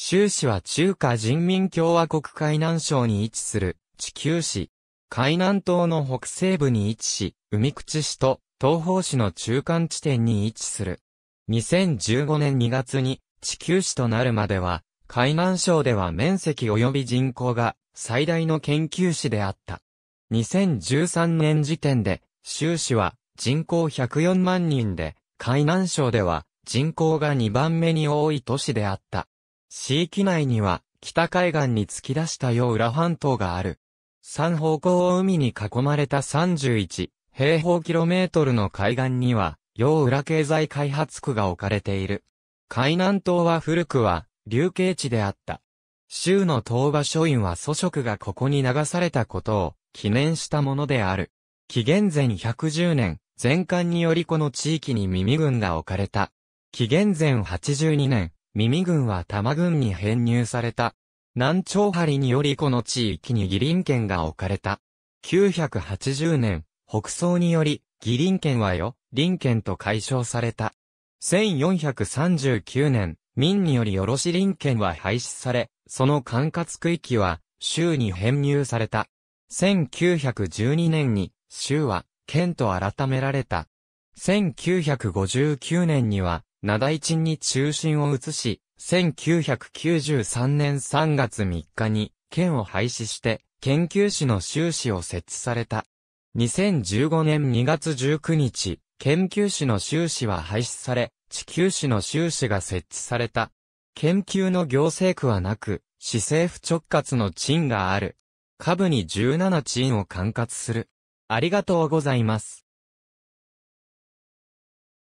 州市は中華人民共和国海南省に位置する地球市。海南島の北西部に位置し、海口市と東方市の中間地点に位置する。2015年2月に地球市となるまでは、海南省では面積及び人口が最大の研究市であった。2013年時点で、州市は人口104万人で、海南省では人口が2番目に多い都市であった。市域内には、北海岸に突き出したよう裏半島がある。三方向を海に囲まれた31平方キロメートルの海岸には、洋浦経済開発区が置かれている。海南島は古くは、流刑地であった。州の東場書院は祖職がここに流されたことを記念したものである。紀元前110年、全館によりこの地域に耳軍が置かれた。紀元前82年、耳軍は多摩軍に編入された。南朝張によりこの地域に義林県が置かれた。980年、北宋により、義林県はよ、林県と解消された。1439年、民によりよろし林県は廃止され、その管轄区域は、州に編入された。1912年に、州は、県と改められた。1959年には、大鎮に中心を移し、1993年3月3日に、県を廃止して、研究士の修士を設置された。2015年2月19日、研究士の修士は廃止され、地球士の修士が設置された。研究の行政区はなく、市政府直轄の鎮がある。下部に17鎮を管轄する。ありがとうございます。